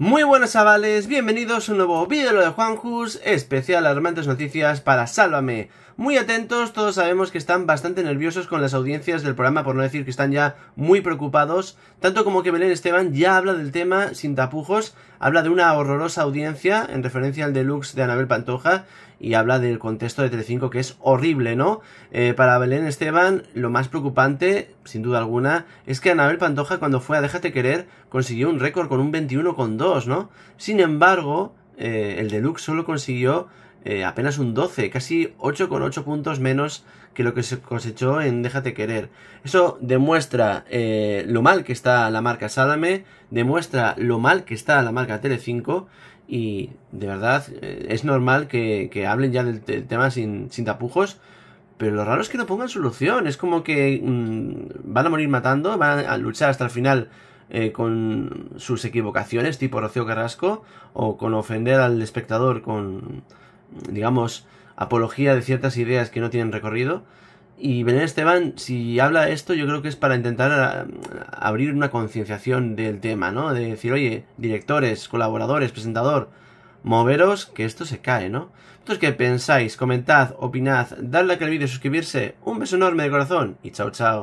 Muy buenas chavales, bienvenidos a un nuevo vídeo de Juanjus, especial alarmantes noticias para Sálvame. Muy atentos, todos sabemos que están bastante nerviosos con las audiencias del programa, por no decir que están ya muy preocupados, tanto como que Belén Esteban ya habla del tema sin tapujos, Habla de una horrorosa audiencia en referencia al deluxe de Anabel Pantoja y habla del contexto de Telecinco que es horrible, ¿no? Eh, para Belén Esteban lo más preocupante, sin duda alguna, es que Anabel Pantoja cuando fue a Déjate Querer consiguió un récord con un 21,2, ¿no? Sin embargo, eh, el deluxe solo consiguió eh, apenas un 12, casi 8,8 puntos menos que lo que se cosechó en Déjate querer. Eso demuestra eh, lo mal que está la marca Sadame demuestra lo mal que está la marca Tele5, y de verdad eh, es normal que, hablen ya del, tema sin, tapujos. Pero lo raro es que no pongan solución. Es como que mm, van a morir matando, van a luchar hasta el final con sus equivocaciones, tipo Rocío Carrasco, o con ofender al espectador con digamos, apología de ciertas ideas que no tienen recorrido. Y Belén Esteban, si habla esto, yo creo que es para intentar ah, abrir una concienciación del tema, ¿no? De decir, oye, directores, colaboradores, presentador, moveros, que esto se cae, ¿no? Entonces, ¿qué pensáis? Comentad, opinad, dadle like al vídeo, suscribirse. Un beso enorme de corazón y chao, chao.